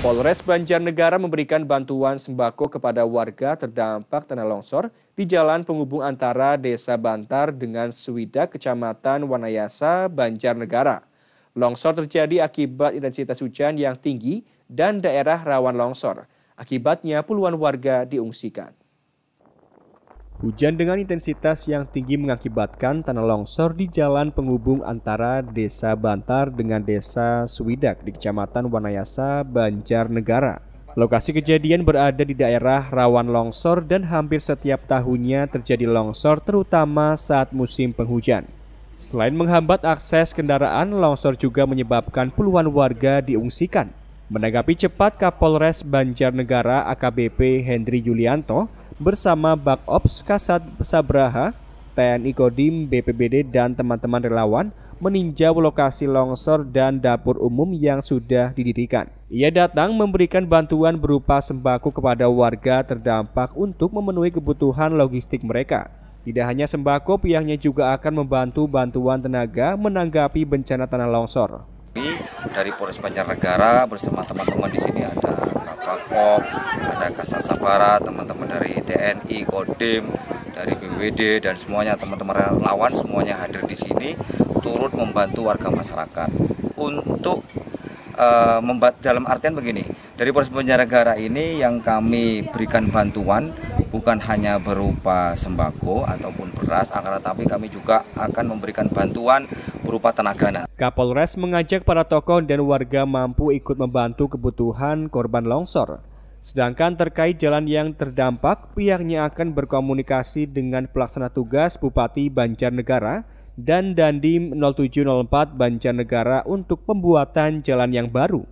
Polres Banjarnegara memberikan bantuan sembako kepada warga terdampak tanah longsor di jalan penghubung antara Desa Bantar dengan Suwida, Kecamatan Wanayasa, Banjarnegara. Longsor terjadi akibat intensitas hujan yang tinggi dan daerah rawan longsor. Akibatnya puluhan warga diungsikan. Hujan dengan intensitas yang tinggi mengakibatkan tanah longsor di jalan penghubung antara Desa Bantar dengan Desa Swidak di Kecamatan Wanayasa, Banjarnegara. Lokasi kejadian berada di daerah rawan longsor dan hampir setiap tahunnya terjadi longsor terutama saat musim penghujan. Selain menghambat akses kendaraan, longsor juga menyebabkan puluhan warga diungsikan. Menanggapi cepat Kapolres Banjarnegara AKBP Hendri Yulianto bersama Ops Kasat Sabraha, TNI Kodim, BPBD, dan teman-teman relawan meninjau lokasi longsor dan dapur umum yang sudah didirikan. Ia datang memberikan bantuan berupa sembako kepada warga terdampak untuk memenuhi kebutuhan logistik mereka. Tidak hanya sembako, pihaknya juga akan membantu bantuan tenaga menanggapi bencana tanah longsor dari Polres Banjarnegara bersama teman-teman di sini ada Kapakop, ada Kasasabara, teman-teman dari TNI, Kodim, dari BWD dan semuanya teman-teman relawan semuanya hadir di sini turut membantu warga masyarakat untuk uh, eh, membat dalam artian begini dari Polres Banjarnegara ini yang kami berikan bantuan bukan hanya berupa sembako ataupun beras, akan tetapi kami juga akan memberikan bantuan berupa tenaga. Kapolres mengajak para tokoh dan warga mampu ikut membantu kebutuhan korban longsor. Sedangkan terkait jalan yang terdampak, pihaknya akan berkomunikasi dengan pelaksana tugas Bupati Banjarnegara dan Dandim 0704 Banjarnegara untuk pembuatan jalan yang baru.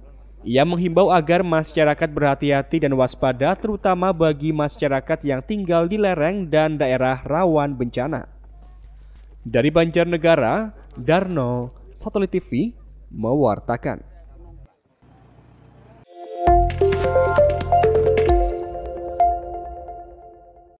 Ia menghimbau agar masyarakat berhati-hati dan waspada terutama bagi masyarakat yang tinggal di lereng dan daerah rawan bencana. Dari Banjarnegara, Darno, Satelit TV, mewartakan.